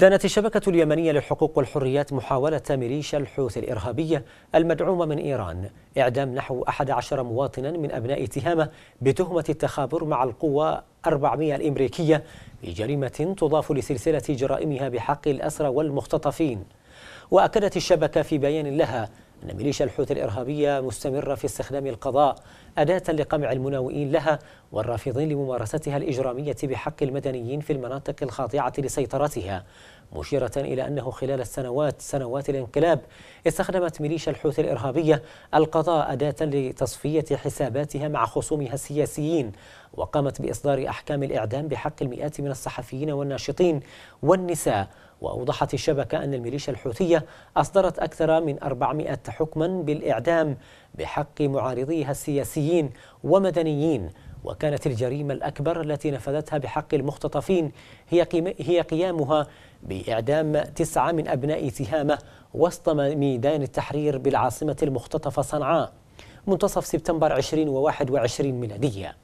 دانت الشبكة اليمنية للحقوق والحريات محاولة ميليشيا الحوثي الإرهابية المدعومة من إيران إعدام نحو 11 مواطنا من أبناء تهامة بتهمة التخابر مع القوى 400 الأمريكية بجريمة تضاف لسلسلة جرائمها بحق الأسرى والمختطفين وأكدت الشبكة في بيان لها أن ميليشيا الحوثي الإرهابية مستمرة في استخدام القضاء أداة لقمع المناوئين لها والرافضين لممارستها الإجرامية بحق المدنيين في المناطق الخاضعة لسيطرتها مشيرة إلى أنه خلال السنوات سنوات الانقلاب استخدمت ميليشيا الحوثي الإرهابية القضاء أداة لتصفية حساباتها مع خصومها السياسيين وقامت بإصدار أحكام الإعدام بحق المئات من الصحفيين والناشطين والنساء وأوضحت الشبكة أن الميليشيا الحوثية أصدرت أكثر من 400 حكما بالإعدام بحق معارضيها السياسيين سياسيين ومدنيين وكانت الجريمة الأكبر التي نفذتها بحق المختطفين هي, هي قيامها بإعدام تسعة من أبناء تهامة وسط ميدان التحرير بالعاصمة المختطفة صنعاء منتصف سبتمبر 2021 ميلادية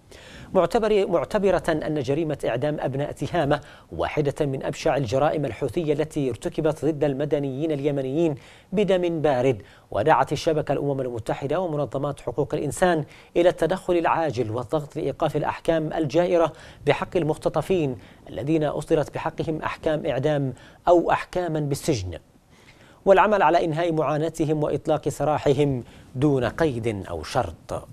معتبر معتبرة أن جريمة إعدام أبناء تهامة واحدة من أبشع الجرائم الحوثية التي ارتكبت ضد المدنيين اليمنيين بدم بارد ودعت الشبكة الأمم المتحدة ومنظمات حقوق الإنسان إلى التدخل العاجل والضغط لإيقاف الأحكام الجائرة بحق المختطفين الذين أصدرت بحقهم أحكام إعدام أو أحكاما بالسجن والعمل على إنهاء معاناتهم وإطلاق سراحهم دون قيد أو شرط